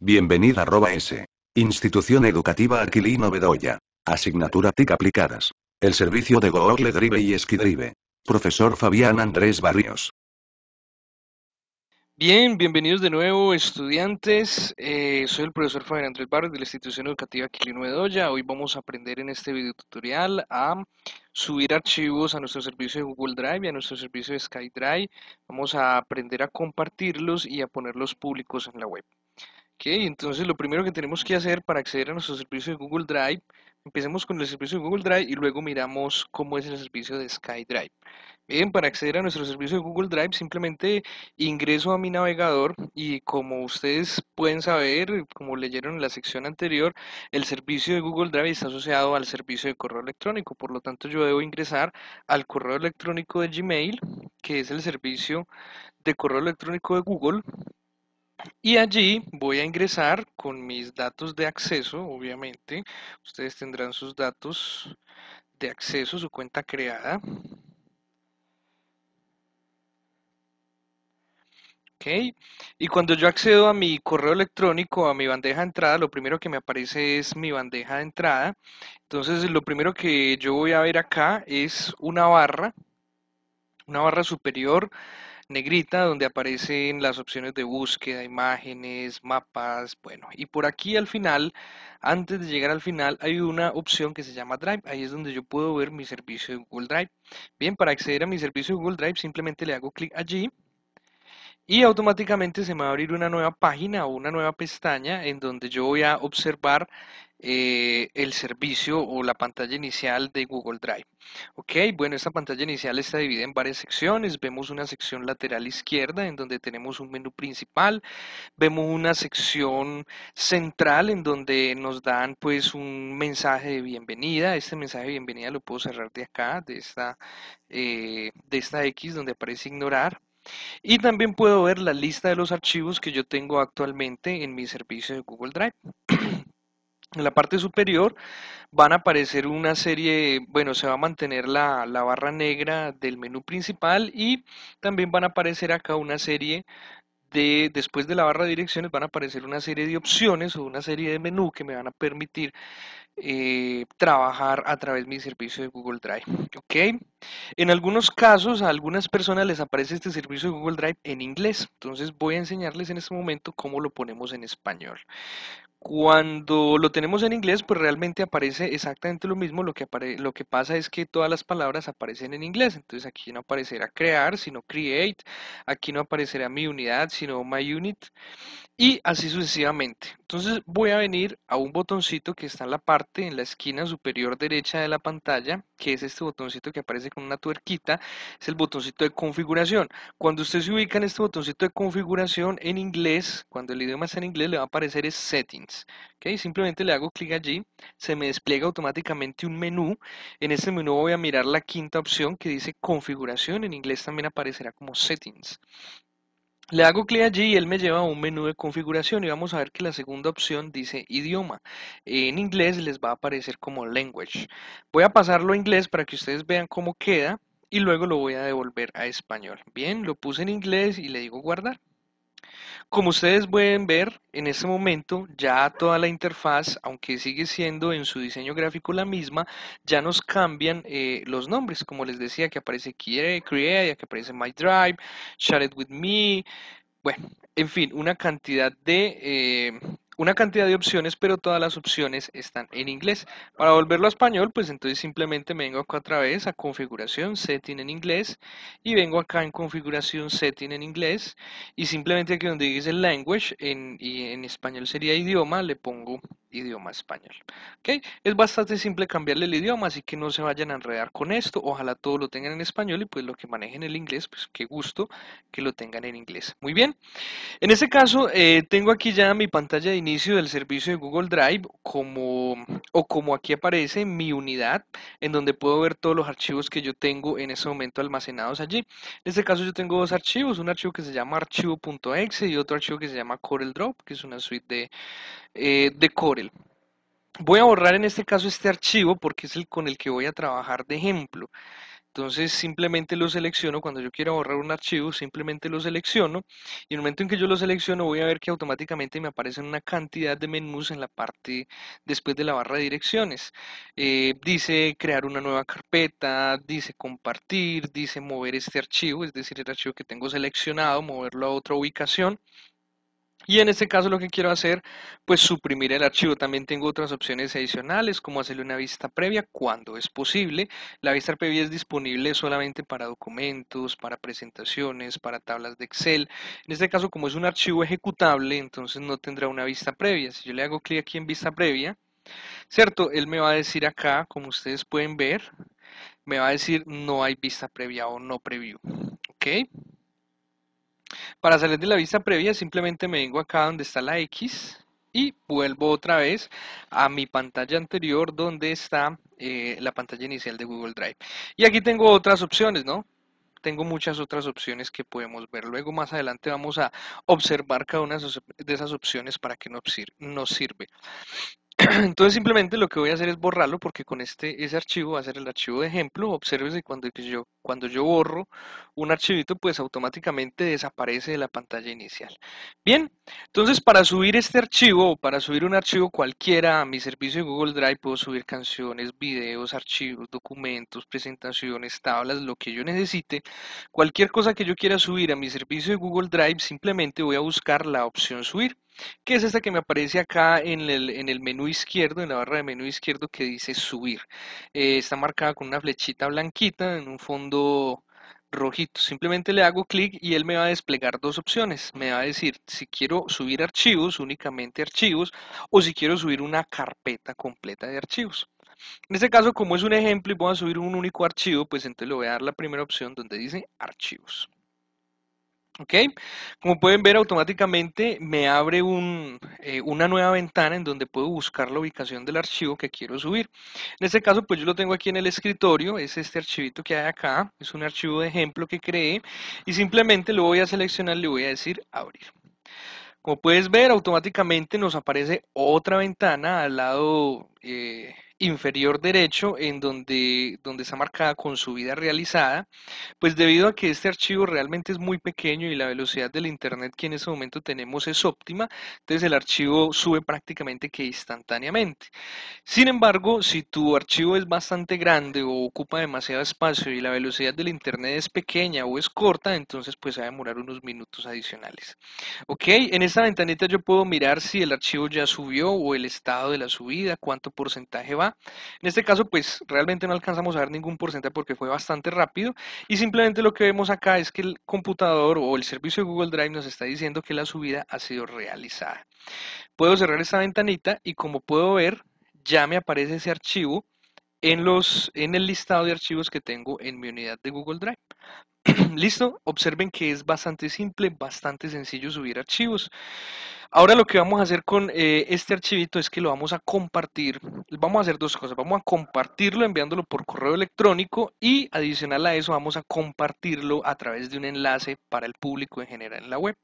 Bienvenida arroba S. Institución Educativa Aquilino Bedoya. Asignatura TIC aplicadas. El servicio de Google Drive y Esquidrive. Profesor Fabián Andrés Barrios. Bien, bienvenidos de nuevo estudiantes. Eh, soy el profesor Fabián Andrés Barrios de la Institución Educativa Aquilino Bedoya. Hoy vamos a aprender en este video tutorial a subir archivos a nuestro servicio de Google Drive y a nuestro servicio de SkyDrive. Vamos a aprender a compartirlos y a ponerlos públicos en la web. Ok, entonces lo primero que tenemos que hacer para acceder a nuestro servicio de Google Drive, empecemos con el servicio de Google Drive y luego miramos cómo es el servicio de SkyDrive. Bien, para acceder a nuestro servicio de Google Drive simplemente ingreso a mi navegador y como ustedes pueden saber, como leyeron en la sección anterior, el servicio de Google Drive está asociado al servicio de correo electrónico, por lo tanto yo debo ingresar al correo electrónico de Gmail, que es el servicio de correo electrónico de Google y allí voy a ingresar con mis datos de acceso, obviamente. Ustedes tendrán sus datos de acceso, su cuenta creada. Y cuando yo accedo a mi correo electrónico, a mi bandeja de entrada, lo primero que me aparece es mi bandeja de entrada. Entonces, lo primero que yo voy a ver acá es una barra, una barra superior negrita donde aparecen las opciones de búsqueda, imágenes, mapas, bueno, y por aquí al final, antes de llegar al final, hay una opción que se llama Drive, ahí es donde yo puedo ver mi servicio de Google Drive. Bien, para acceder a mi servicio de Google Drive simplemente le hago clic allí y automáticamente se me va a abrir una nueva página o una nueva pestaña en donde yo voy a observar eh, el servicio o la pantalla inicial de Google Drive. Ok, bueno, esta pantalla inicial está dividida en varias secciones. Vemos una sección lateral izquierda en donde tenemos un menú principal. Vemos una sección central en donde nos dan pues un mensaje de bienvenida. Este mensaje de bienvenida lo puedo cerrar de acá, de esta, eh, de esta X donde aparece ignorar. Y también puedo ver la lista de los archivos que yo tengo actualmente en mi servicio de Google Drive. En la parte superior van a aparecer una serie, bueno, se va a mantener la, barra negra del menú principal y también van a aparecer acá una serie de, después de la barra de direcciones van a aparecer una serie de opciones o una serie de menú que me van a permitir eh, trabajar a través de mi servicio de Google Drive. ¿ok? En algunos casos a algunas personas les aparece este servicio de Google Drive en inglés, entonces voy a enseñarles en este momento cómo lo ponemos en español. Cuando lo tenemos en inglés, pues realmente aparece exactamente lo mismo. Lo que, lo que pasa es que todas las palabras aparecen en inglés. Entonces aquí no aparecerá crear, sino create. Aquí no aparecerá mi unidad, sino my unit y así sucesivamente. Entonces voy a venir a un botoncito que está en la parte, en la esquina superior derecha de la pantalla, que es este botoncito que aparece con una tuerquita, es el botoncito de configuración. Cuando usted se ubica en este botoncito de configuración en inglés, cuando el idioma está en inglés, le va a aparecer es Settings. Simplemente le hago clic allí, se me despliega automáticamente un menú. En este menú voy a mirar la quinta opción que dice configuración, en inglés también aparecerá como Settings. Le hago clic allí y él me lleva a un menú de configuración y vamos a ver que la segunda opción dice idioma. En inglés les va a aparecer como language. Voy a pasarlo a inglés para que ustedes vean cómo queda y luego lo voy a devolver a español. Bien, lo puse en inglés y le digo guardar. Como ustedes pueden ver, en este momento ya toda la interfaz, aunque sigue siendo en su diseño gráfico la misma, ya nos cambian eh, los nombres, como les decía, que aparece Create, que aparece My Drive, Share It With Me, bueno, en fin, una cantidad de eh, una cantidad de opciones, pero todas las opciones están en inglés. Para volverlo a español, pues entonces simplemente me vengo acá otra vez a configuración, setting en inglés, y vengo acá en configuración, setting en inglés, y simplemente aquí donde dice language, en, y en español sería idioma, le pongo idioma español. ¿ok? Es bastante simple cambiarle el idioma, así que no se vayan a enredar con esto. Ojalá todo lo tengan en español y pues lo que manejen el inglés, pues qué gusto que lo tengan en inglés. Muy bien. En este caso, eh, tengo aquí ya mi pantalla de inicio del servicio de Google Drive como, o como aquí aparece mi unidad, en donde puedo ver todos los archivos que yo tengo en ese momento almacenados allí. En este caso yo tengo dos archivos, un archivo que se llama archivo.exe y otro archivo que se llama drop que es una suite de, eh, de Corel. Voy a borrar en este caso este archivo porque es el con el que voy a trabajar de ejemplo. Entonces simplemente lo selecciono, cuando yo quiero borrar un archivo, simplemente lo selecciono y en el momento en que yo lo selecciono voy a ver que automáticamente me aparecen una cantidad de menús en la parte después de la barra de direcciones. Eh, dice crear una nueva carpeta, dice compartir, dice mover este archivo, es decir, el archivo que tengo seleccionado, moverlo a otra ubicación. Y en este caso lo que quiero hacer, pues suprimir el archivo. También tengo otras opciones adicionales, como hacerle una vista previa cuando es posible. La vista previa es disponible solamente para documentos, para presentaciones, para tablas de Excel. En este caso, como es un archivo ejecutable, entonces no tendrá una vista previa. Si yo le hago clic aquí en vista previa, ¿cierto? Él me va a decir acá, como ustedes pueden ver, me va a decir no hay vista previa o no preview. ¿Ok? Para salir de la vista previa simplemente me vengo acá donde está la X y vuelvo otra vez a mi pantalla anterior donde está eh, la pantalla inicial de Google Drive. Y aquí tengo otras opciones, ¿no? Tengo muchas otras opciones que podemos ver. Luego más adelante vamos a observar cada una de esas opciones para que nos sirve. Entonces simplemente lo que voy a hacer es borrarlo porque con este ese archivo va a ser el archivo de ejemplo. Obsérvese cuando pues, yo, cuando yo borro un archivito, pues automáticamente desaparece de la pantalla inicial. Bien, entonces para subir este archivo o para subir un archivo cualquiera a mi servicio de Google Drive puedo subir canciones, videos, archivos, documentos, presentaciones, tablas, lo que yo necesite. Cualquier cosa que yo quiera subir a mi servicio de Google Drive, simplemente voy a buscar la opción subir que es esta que me aparece acá en el, menú izquierdo, en la barra de menú izquierdo que dice subir. Eh, está marcada con una flechita blanquita en un fondo rojito. Simplemente le hago clic y él me va a desplegar dos opciones. Me va a decir si quiero subir archivos, únicamente archivos, o si quiero subir una carpeta completa de archivos. En este caso, como es un ejemplo y voy a subir un único archivo, pues entonces le voy a dar la primera opción donde dice archivos. ¿Ok? Como pueden ver, automáticamente me abre eh, una nueva ventana en donde puedo buscar la ubicación del archivo que quiero subir. En este caso, pues yo lo tengo aquí en el escritorio, es este archivito que hay acá, es un archivo de ejemplo que creé, y simplemente lo voy a seleccionar, le voy a decir abrir. Como puedes ver, automáticamente nos aparece otra ventana al lado... Eh, inferior derecho, en donde, donde está marcada con subida realizada, pues debido a que este archivo realmente es muy pequeño y la velocidad del Internet que en ese momento tenemos es óptima, entonces el archivo sube prácticamente que instantáneamente. Sin embargo, si tu archivo es bastante grande o ocupa demasiado espacio y la velocidad del Internet es pequeña o es corta, entonces pues va a demorar unos minutos adicionales. Ok, en esta ventanita yo puedo mirar si el archivo ya subió o el estado de la subida, cuánto porcentaje va en este caso, pues realmente no alcanzamos a ver ningún porcentaje porque fue bastante rápido. Y simplemente lo que vemos acá es que el computador o el servicio de Google Drive nos está diciendo que la subida ha sido realizada. Puedo cerrar esta ventanita y como puedo ver, ya me aparece ese archivo en, los, en el listado de archivos que tengo en mi unidad de Google Drive. Listo, observen que es bastante simple, bastante sencillo subir archivos. Ahora lo que vamos a hacer con eh, este archivito es que lo vamos a compartir. Vamos a hacer dos cosas. Vamos a compartirlo enviándolo por correo electrónico y adicional a eso vamos a compartirlo a través de un enlace para el público en general en la web.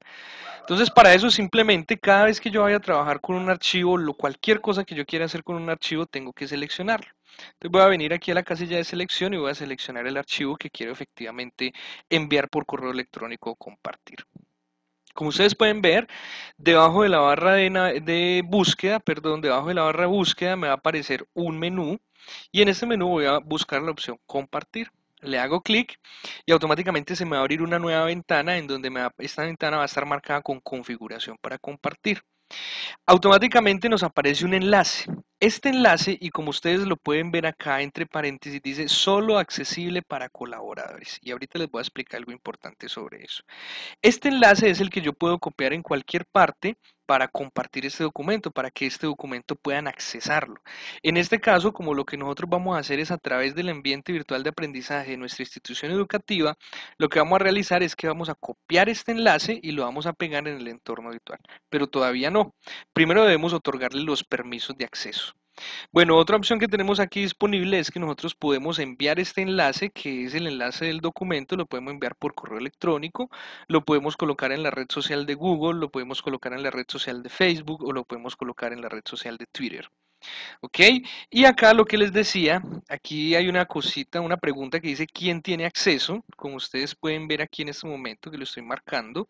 Entonces para eso simplemente cada vez que yo vaya a trabajar con un archivo, o cualquier cosa que yo quiera hacer con un archivo tengo que seleccionarlo. Entonces voy a venir aquí a la casilla de selección y voy a seleccionar el archivo que quiero efectivamente enviar por correo electrónico o compartir. Como ustedes pueden ver, debajo de la barra de, búsqueda, perdón, debajo de la barra de búsqueda me va a aparecer un menú y en este menú voy a buscar la opción compartir. Le hago clic y automáticamente se me va a abrir una nueva ventana en donde esta ventana va a estar marcada con configuración para compartir. Automáticamente nos aparece un enlace. Este enlace, y como ustedes lo pueden ver acá entre paréntesis, dice solo accesible para colaboradores. Y ahorita les voy a explicar algo importante sobre eso. Este enlace es el que yo puedo copiar en cualquier parte para compartir este documento, para que este documento puedan accesarlo. En este caso, como lo que nosotros vamos a hacer es a través del ambiente virtual de aprendizaje de nuestra institución educativa, lo que vamos a realizar es que vamos a copiar este enlace y lo vamos a pegar en el entorno virtual, pero todavía no. Primero debemos otorgarle los permisos de acceso. Bueno, otra opción que tenemos aquí disponible es que nosotros podemos enviar este enlace, que es el enlace del documento, lo podemos enviar por correo electrónico, lo podemos colocar en la red social de Google, lo podemos colocar en la red social de Facebook o lo podemos colocar en la red social de Twitter. ¿Ok? Y acá lo que les decía, aquí hay una cosita, una pregunta que dice quién tiene acceso, como ustedes pueden ver aquí en este momento que lo estoy marcando,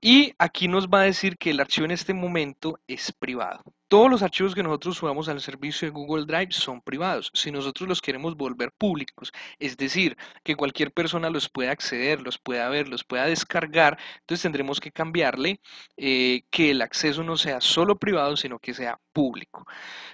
y aquí nos va a decir que el archivo en este momento es privado. Todos los archivos que nosotros subamos al servicio de Google Drive son privados. Si nosotros los queremos volver públicos, es decir, que cualquier persona los pueda acceder, los pueda ver, los pueda descargar, entonces tendremos que cambiarle eh, que el acceso no sea solo privado, sino que sea público.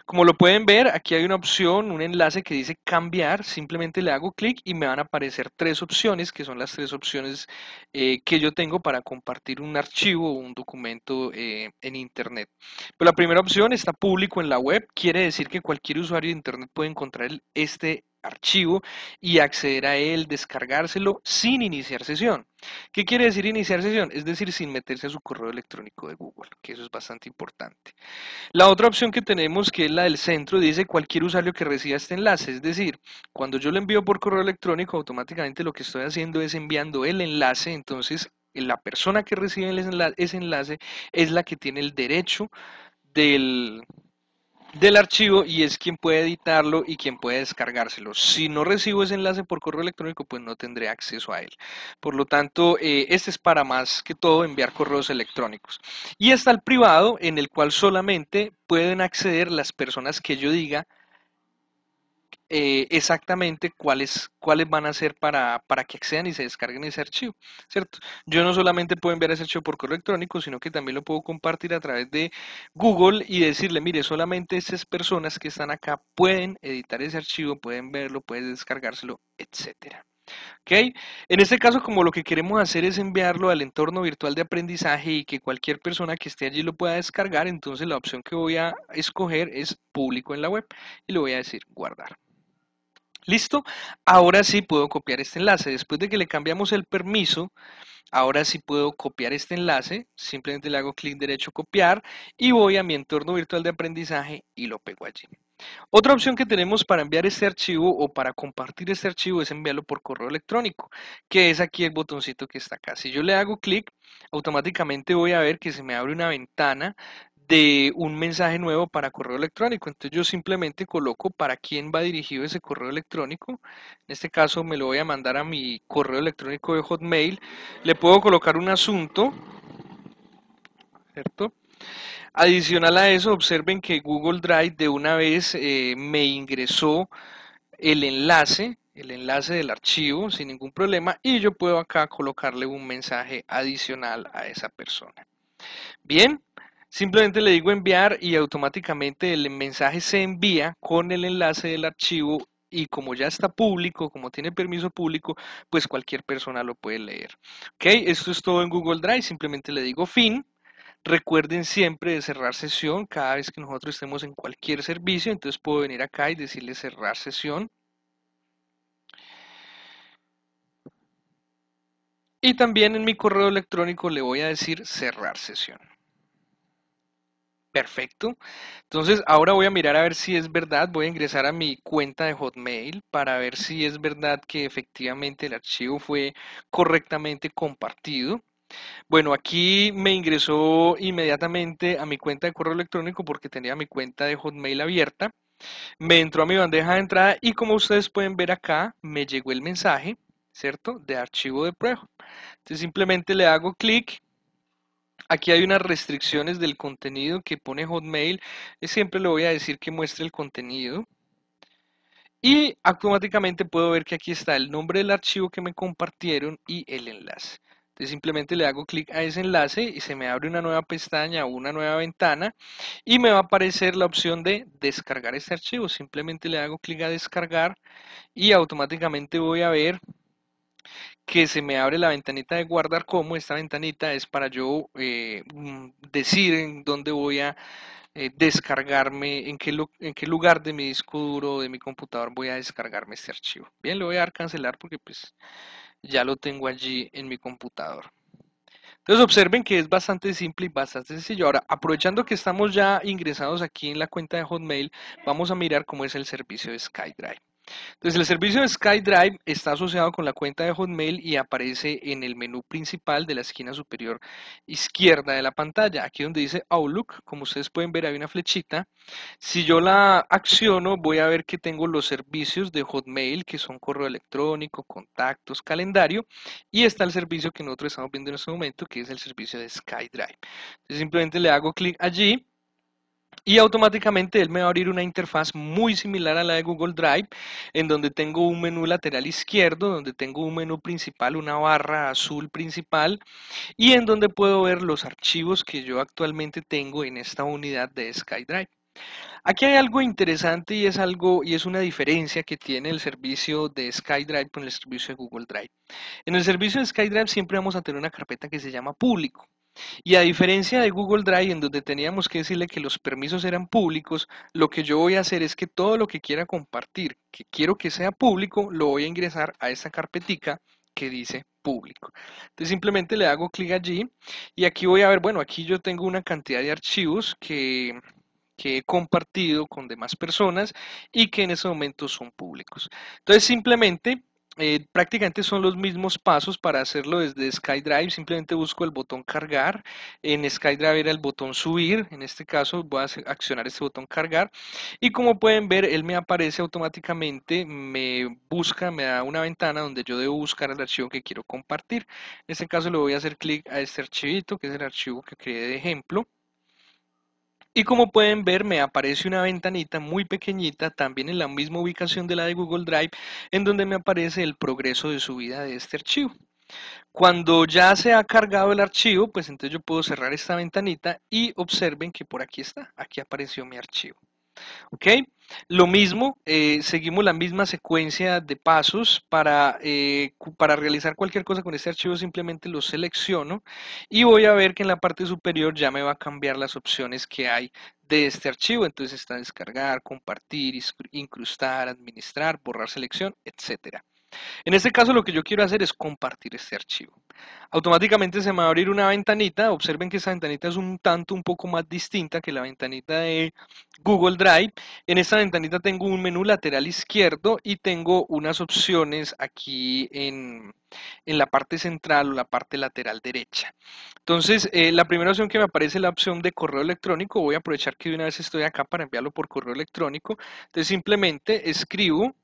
Como lo pueden ver, aquí hay una opción, un enlace que dice cambiar. Simplemente le hago clic y me van a aparecer tres opciones, que son las tres opciones eh, que yo tengo para compartir un archivo o un documento eh, en Internet. Pero la primera opción está público en la web, quiere decir que cualquier usuario de Internet puede encontrar este archivo y acceder a él, descargárselo sin iniciar sesión. ¿Qué quiere decir iniciar sesión? Es decir, sin meterse a su correo electrónico de Google, que eso es bastante importante. La otra opción que tenemos, que es la del centro, dice cualquier usuario que reciba este enlace. Es decir, cuando yo lo envío por correo electrónico, automáticamente lo que estoy haciendo es enviando el enlace, entonces la persona que recibe ese enlace es la que tiene el derecho del, archivo y es quien puede editarlo y quien puede descargárselo. Si no recibo ese enlace por correo electrónico, pues no tendré acceso a él. Por lo tanto, eh, este es para más que todo enviar correos electrónicos. Y está el privado, en el cual solamente pueden acceder las personas que yo diga eh, exactamente cuáles, cuáles van a ser para, que accedan y se descarguen ese archivo, ¿cierto? Yo no solamente puedo enviar ese archivo por correo electrónico, sino que también lo puedo compartir a través de Google y decirle, mire, solamente esas personas que están acá pueden editar ese archivo, pueden verlo, pueden descargárselo, etcétera. En este caso, como lo que queremos hacer es enviarlo al entorno virtual de aprendizaje y que cualquier persona que esté allí lo pueda descargar, entonces la opción que voy a escoger es público en la web y le voy a decir guardar. ¿Listo? Ahora sí puedo copiar este enlace. Después de que le cambiamos el permiso, ahora sí puedo copiar este enlace. Simplemente le hago clic derecho, copiar, y voy a mi entorno virtual de aprendizaje y lo pego allí. Otra opción que tenemos para enviar este archivo o para compartir este archivo es enviarlo por correo electrónico, que es aquí el botoncito que está acá. Si yo le hago clic, automáticamente voy a ver que se me abre una ventana de un mensaje nuevo para correo electrónico. Entonces yo simplemente coloco para quién va dirigido ese correo electrónico. En este caso me lo voy a mandar a mi correo electrónico de Hotmail. Le puedo colocar un asunto, ¿cierto? Adicional a eso, observen que Google Drive de una vez eh, me ingresó el enlace, el enlace del archivo sin ningún problema y yo puedo acá colocarle un mensaje adicional a esa persona. Bien, Simplemente le digo enviar y automáticamente el mensaje se envía con el enlace del archivo y como ya está público, como tiene permiso público, pues cualquier persona lo puede leer. Ok, esto es todo en Google Drive, simplemente le digo fin. Recuerden siempre de cerrar sesión cada vez que nosotros estemos en cualquier servicio, entonces puedo venir acá y decirle cerrar sesión. Y también en mi correo electrónico le voy a decir cerrar sesión. Perfecto. Entonces, ahora voy a mirar a ver si es verdad. Voy a ingresar a mi cuenta de Hotmail para ver si es verdad que efectivamente el archivo fue correctamente compartido. Bueno, aquí me ingresó inmediatamente a mi cuenta de correo electrónico porque tenía mi cuenta de Hotmail abierta. Me entró a mi bandeja de entrada y como ustedes pueden ver acá, me llegó el mensaje, ¿cierto? De archivo de prueba. Entonces simplemente le hago clic Aquí hay unas restricciones del contenido que pone Hotmail. Eh, siempre le voy a decir que muestre el contenido. Y automáticamente puedo ver que aquí está el nombre del archivo que me compartieron y el enlace. Entonces simplemente le hago clic a ese enlace y se me abre una nueva pestaña o una nueva ventana y me va a aparecer la opción de descargar este archivo. Simplemente le hago clic a descargar y automáticamente voy a ver que se me abre la ventanita de guardar como, esta ventanita es para yo eh, mm, decir en dónde voy a eh, descargarme, en qué, en qué lugar de mi disco duro de mi computador voy a descargarme este archivo. Bien, le voy a dar cancelar porque pues ya lo tengo allí en mi computador. Entonces observen que es bastante simple y bastante sencillo. Ahora, aprovechando que estamos ya ingresados aquí en la cuenta de Hotmail, vamos a mirar cómo es el servicio de SkyDrive. Entonces el servicio de SkyDrive está asociado con la cuenta de Hotmail y aparece en el menú principal de la esquina superior izquierda de la pantalla. Aquí donde dice Outlook, como ustedes pueden ver hay una flechita. Si yo la acciono voy a ver que tengo los servicios de Hotmail que son correo electrónico, contactos, calendario y está el servicio que nosotros estamos viendo en este momento que es el servicio de SkyDrive. Entonces simplemente le hago clic allí y automáticamente él me va a abrir una interfaz muy similar a la de Google Drive, en donde tengo un menú lateral izquierdo, donde tengo un menú principal, una barra azul principal, y en donde puedo ver los archivos que yo actualmente tengo en esta unidad de SkyDrive. Aquí hay algo interesante y es algo y es una diferencia que tiene el servicio de SkyDrive con el servicio de Google Drive. En el servicio de SkyDrive siempre vamos a tener una carpeta que se llama público. Y a diferencia de Google Drive, en donde teníamos que decirle que los permisos eran públicos, lo que yo voy a hacer es que todo lo que quiera compartir, que quiero que sea público, lo voy a ingresar a esta carpetica que dice público. Entonces simplemente le hago clic allí y aquí voy a ver, bueno, aquí yo tengo una cantidad de archivos que, que he compartido con demás personas y que en ese momento son públicos. Entonces simplemente eh, prácticamente son los mismos pasos para hacerlo desde SkyDrive. Simplemente busco el botón cargar. En SkyDrive era el botón subir. En este caso voy a accionar este botón cargar. Y como pueden ver, él me aparece automáticamente, me busca, me da una ventana donde yo debo buscar el archivo que quiero compartir. En este caso le voy a hacer clic a este archivito, que es el archivo que creé de ejemplo. Y como pueden ver, me aparece una ventanita muy pequeñita, también en la misma ubicación de la de Google Drive, en donde me aparece el progreso de subida de este archivo. Cuando ya se ha cargado el archivo, pues entonces yo puedo cerrar esta ventanita y observen que por aquí está, aquí apareció mi archivo. ¿Ok? Lo mismo, eh, seguimos la misma secuencia de pasos para, eh, para realizar cualquier cosa con este archivo, simplemente lo selecciono y voy a ver que en la parte superior ya me va a cambiar las opciones que hay de este archivo. Entonces está descargar, compartir, incrustar, administrar, borrar selección, etcétera. En este caso lo que yo quiero hacer es compartir este archivo. Automáticamente se me va a abrir una ventanita. Observen que esa ventanita es un tanto un poco más distinta que la ventanita de Google Drive. En esta ventanita tengo un menú lateral izquierdo y tengo unas opciones aquí en, la parte central o la parte lateral derecha. Entonces, eh, la primera opción que me aparece es la opción de correo electrónico. Voy a aprovechar que de una vez estoy acá para enviarlo por correo electrónico. Entonces, simplemente escribo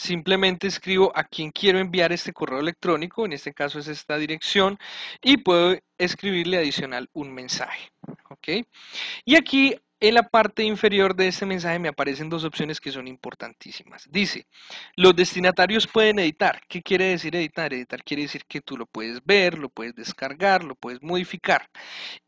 simplemente escribo a quién quiero enviar este correo electrónico, en este caso es esta dirección, y puedo escribirle adicional un mensaje. ¿ok? Y aquí en la parte inferior de este mensaje me aparecen dos opciones que son importantísimas. Dice, los destinatarios pueden editar. ¿Qué quiere decir editar? Editar quiere decir que tú lo puedes ver, lo puedes descargar, lo puedes modificar.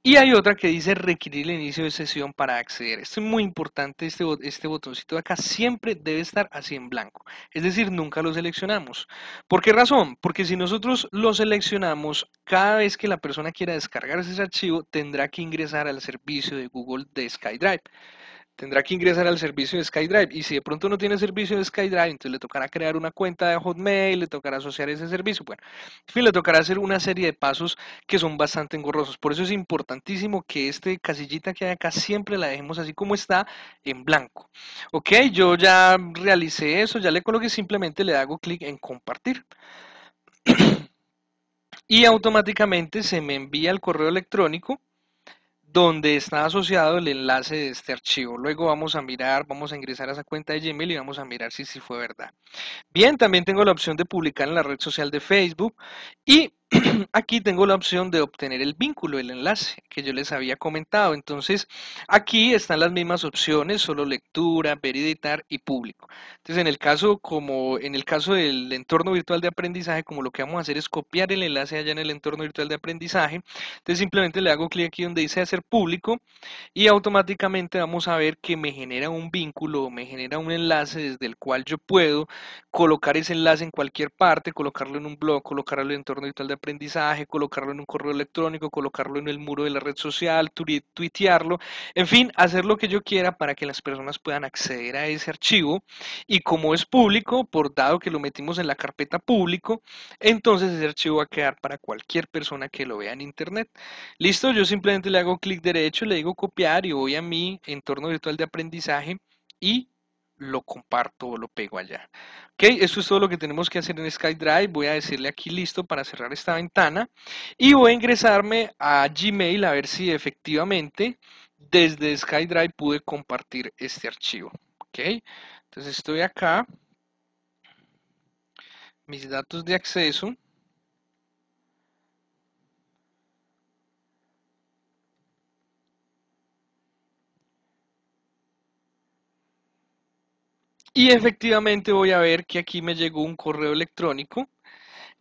Y hay otra que dice requerir el inicio de sesión para acceder. Esto es muy importante, este, este botoncito de acá siempre debe estar así en blanco. Es decir, nunca lo seleccionamos. ¿Por qué razón? Porque si nosotros lo seleccionamos, cada vez que la persona quiera descargar ese archivo, tendrá que ingresar al servicio de Google de Tendrá que ingresar al servicio de SkyDrive. Y si de pronto no tiene servicio de SkyDrive, entonces le tocará crear una cuenta de Hotmail, le tocará asociar ese servicio. Bueno, en fin, le tocará hacer una serie de pasos que son bastante engorrosos. Por eso es importantísimo que este casillita que hay acá siempre la dejemos así como está, en blanco. Ok, yo ya realicé eso, ya le coloqué, simplemente le hago clic en compartir. y automáticamente se me envía el correo electrónico donde está asociado el enlace de este archivo. Luego vamos a mirar, vamos a ingresar a esa cuenta de Gmail y vamos a mirar si sí fue verdad. Bien, también tengo la opción de publicar en la red social de Facebook y aquí tengo la opción de obtener el vínculo, el enlace que yo les había comentado. Entonces, aquí están las mismas opciones, solo lectura, ver, editar y público. Entonces, en el caso como en el caso del entorno virtual de aprendizaje, como lo que vamos a hacer es copiar el enlace allá en el entorno virtual de aprendizaje, entonces simplemente le hago clic aquí donde dice hacer público y automáticamente vamos a ver que me genera un vínculo, me genera un enlace desde el cual yo puedo colocar ese enlace en cualquier parte, colocarlo en un blog, colocarlo en el entorno virtual de aprendizaje aprendizaje, colocarlo en un correo electrónico, colocarlo en el muro de la red social, tuitearlo, en fin, hacer lo que yo quiera para que las personas puedan acceder a ese archivo. Y como es público, por dado que lo metimos en la carpeta público, entonces ese archivo va a quedar para cualquier persona que lo vea en internet. Listo, yo simplemente le hago clic derecho, le digo copiar y voy a mi entorno virtual de aprendizaje y lo comparto o lo pego allá. Ok, eso es todo lo que tenemos que hacer en SkyDrive. Voy a decirle aquí listo para cerrar esta ventana y voy a ingresarme a Gmail a ver si efectivamente desde SkyDrive pude compartir este archivo. Ok, entonces estoy acá, mis datos de acceso. Y efectivamente voy a ver que aquí me llegó un correo electrónico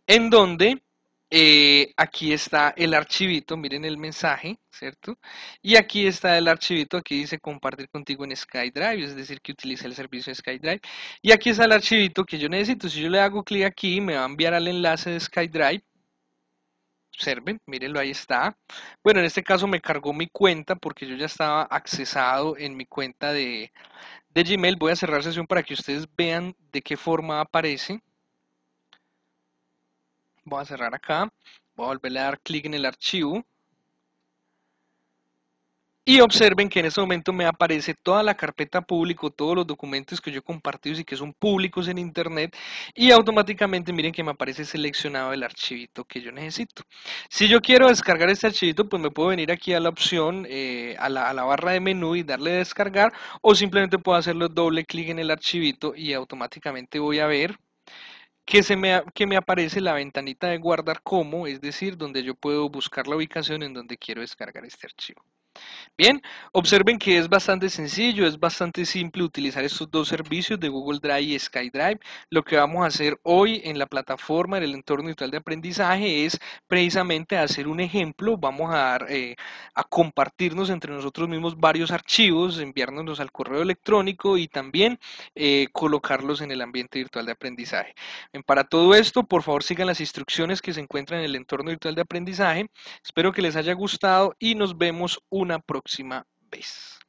en donde eh, aquí está el archivito, miren el mensaje, ¿cierto? Y aquí está el archivito, aquí dice compartir contigo en SkyDrive, es decir, que utiliza el servicio de SkyDrive. Y aquí está el archivito que yo necesito. Si yo le hago clic aquí, me va a enviar al enlace de SkyDrive observen, mírenlo, ahí está. Bueno, en este caso me cargó mi cuenta porque yo ya estaba accesado en mi cuenta de, de Gmail. Voy a cerrar sesión para que ustedes vean de qué forma aparece. Voy a cerrar acá, voy a volver a dar clic en el archivo. Y observen que en este momento me aparece toda la carpeta público, todos los documentos que yo he compartido y que son públicos en internet y automáticamente miren que me aparece seleccionado el archivito que yo necesito. Si yo quiero descargar este archivito, pues me puedo venir aquí a la opción, eh, a, la, barra de menú y darle descargar o simplemente puedo hacerle doble clic en el archivito y automáticamente voy a ver que, se me, que me aparece la ventanita de guardar como, es decir, donde yo puedo buscar la ubicación en donde quiero descargar este archivo. Bien, observen que es bastante sencillo, es bastante simple utilizar estos dos servicios de Google Drive y SkyDrive. Lo que vamos a hacer hoy en la plataforma, en el entorno virtual de aprendizaje, es precisamente hacer un ejemplo. Vamos a, dar, eh, a compartirnos entre nosotros mismos varios archivos, enviárnoslos al correo electrónico y también eh, colocarlos en el ambiente virtual de aprendizaje. para todo esto, por favor, sigan las instrucciones que se encuentran en el entorno virtual de aprendizaje. Espero que les haya gustado y nos vemos una próxima vez.